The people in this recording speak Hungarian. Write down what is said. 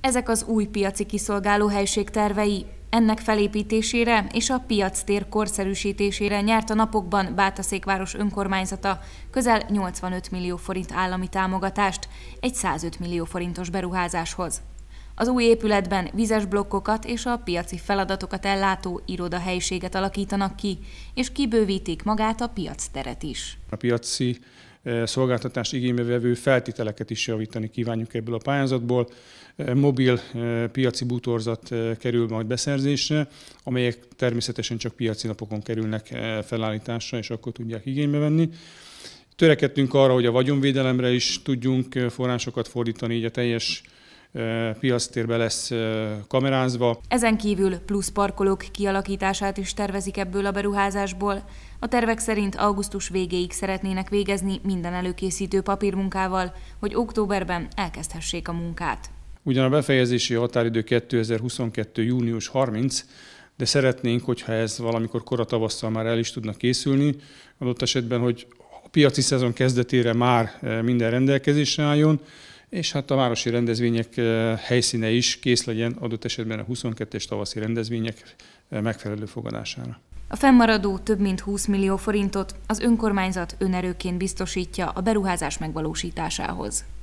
Ezek az új piaci helység tervei. Ennek felépítésére és a piac tér korszerűsítésére nyert a napokban Bátaszékváros önkormányzata közel 85 millió forint állami támogatást egy 105 millió forintos beruházáshoz. Az új épületben vizes blokkokat és a piaci feladatokat ellátó irodahelyiséget alakítanak ki, és kibővítik magát a piac teret is. A piaci szolgáltatást igénybevevő feltételeket is javítani kívánjuk ebből a pályázatból. Mobil piaci bútorzat kerül majd beszerzésre, amelyek természetesen csak piaci napokon kerülnek felállításra, és akkor tudják igénybe venni. Törekedtünk arra, hogy a vagyonvédelemre is tudjunk forrásokat fordítani, így a teljes piasztérbe lesz kamerázva. Ezen kívül plusz parkolók kialakítását is tervezik ebből a beruházásból. A tervek szerint augusztus végéig szeretnének végezni minden előkészítő papírmunkával, hogy októberben elkezdhessék a munkát. Ugyan a befejezési határidő 2022. június 30, de szeretnénk, hogyha ez valamikor kora tavasszal már el is tudna készülni, adott esetben, hogy a piaci szezon kezdetére már e, minden rendelkezésre álljon, és hát a városi rendezvények eh, helyszíne is kész legyen adott esetben a 22-es tavaszi rendezvények eh, megfelelő fogadására. A fennmaradó több mint 20 millió forintot az önkormányzat önerőként biztosítja a beruházás megvalósításához.